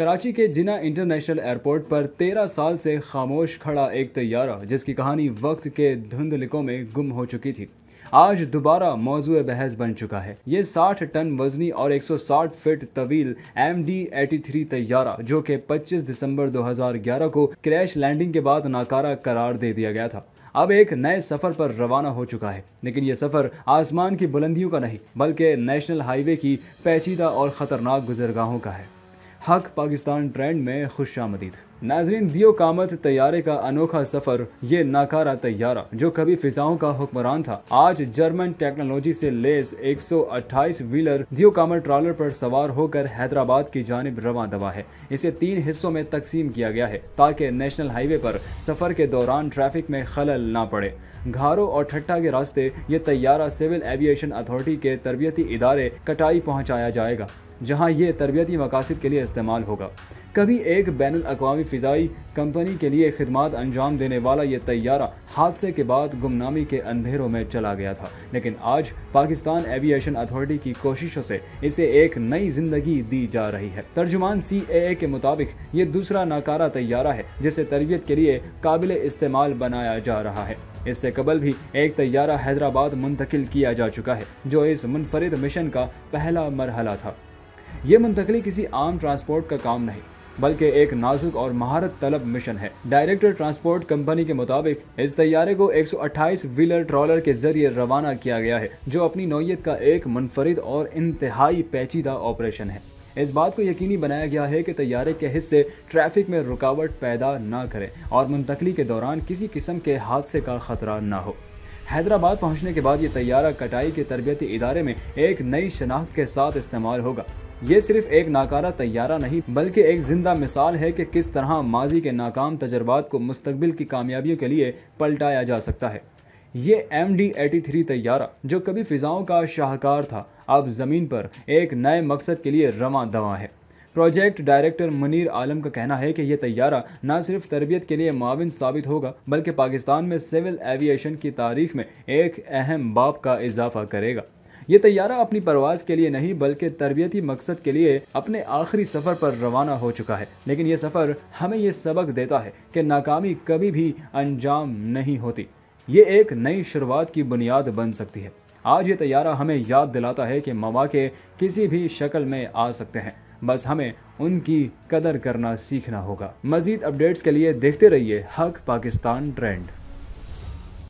कराची के जिना international airport पर तेरह साल से खामोश खड़ा एक तैयारा जिसकी कहानी वक्त के धुंधलिकों में गुम हो चुकी थी आज दोबारा मौजू बहस बन चुका है ये 60 टन वजनी और 160 फीट तवील एम डी एटी थ्री तैयारा जो कि 25 दिसंबर 2011 को क्रैश लैंडिंग के बाद नाकारा करार दे दिया गया था अब एक नए सफ़र पर रवाना हो चुका है लेकिन यह सफ़र आसमान की बुलंदियों का नहीं बल्कि नेशनल हाईवे की पेचीदा और ख़तरनाक गुजरगाहों का है हक पाकिस्तान ट्रेंड में खुश आमदीद नाजरीन दियो कामत तैयारे का अनोखा सफर ये नाकारा तैयारा जो कभी फिजाओं का हुक्मरान था आज जर्मन टेक्नोलॉजी से लेस 128 व्हीलर दियो कामत ट्रॉलर पर सवार होकर हैदराबाद की जानब रवा दवा है इसे तीन हिस्सों में तकसीम किया गया है ताकि नेशनल हाईवे पर सफर के दौरान ट्रैफिक में खलल ना पड़े घारों और ठट्टा के रास्ते ये तैयारा सिविल एविएशन अथॉरिटी के तरबियती इदारे कटाई पहुँचाया जाएगा जहां ये तरबियती मकासद के लिए इस्तेमाल होगा कभी एक बैन अवी फ़ाई कंपनी के लिए खदमात अंजाम देने वाला ये तैयारा हादसे के बाद गुमनामी के अंधेरों में चला गया था लेकिन आज पाकिस्तान एविएशन अथॉरिटी की कोशिशों से इसे एक नई जिंदगी दी जा रही है तर्जुमान सी ए ए के मुताबिक ये दूसरा नाकारा तैयारा है जिसे तरबियत के लिए काबिल इस्तेमाल बनाया जा रहा है इससे कबल भी एक तैयारा हैदराबाद मुंतकिल किया जा चुका है जो इस मुनफरद मिशन का पहला मरहला था ये मुंतकली किसी आम ट्रांसपोर्ट का काम नहीं बल्कि एक नाजुक और महारत तलब मिशन है डायरेक्टर ट्रांसपोर्ट कंपनी के मुताबिक इस तैयारे को 128 व्हीलर ट्रॉलर के जरिए रवाना किया गया है जो अपनी नौीयत का एक मुनफरद और इंतहाई पेचीदा ऑपरेशन है इस बात को यकीनी बनाया गया है कि तैयारे के हिस्से ट्रैफिक में रुकावट पैदा ना करें और मुंतकली के दौरान किसी किस्म के हादसे का खतरा ना हो हैदराबाद पहुंचने के बाद ये तैयारा कटाई के तरबती इदारे में एक नई शनाख्त के साथ इस्तेमाल होगा ये सिर्फ एक नाकारा तैयारा नहीं बल्कि एक जिंदा मिसाल है कि किस तरह माजी के नाकाम तजर्बात को मुस्तबिल की कामयाबियों के लिए पलटाया जा सकता है ये एम डी एटी थ्री तैयारा जो कभी फ़िज़ाओं का शाहकार था अब ज़मीन पर एक नए मकसद के लिए रवा दवा है प्रोजेक्ट डायरेक्टर मनीर आलम का कहना है कि यह तैयारा न सिर्फ तरबियत के लिए माविन साबित होगा बल्कि पाकिस्तान में सिविल एविएशन की तारीख में एक अहम बाप का इजाफा करेगा ये तैयारा अपनी परवाज के लिए नहीं बल्कि तरबियती मकसद के लिए अपने आखिरी सफ़र पर रवाना हो चुका है लेकिन ये सफ़र हमें ये सबक देता है कि नाकामी कभी भी अंजाम नहीं होती ये एक नई शुरुआत की बुनियाद बन सकती है आज ये तैयारा हमें याद दिलाता है कि मौाक़े किसी भी शक्ल में आ सकते हैं बस हमें उनकी कदर करना सीखना होगा मजीद अपडेट्स के लिए देखते रहिए हक पाकिस्तान ट्रेंड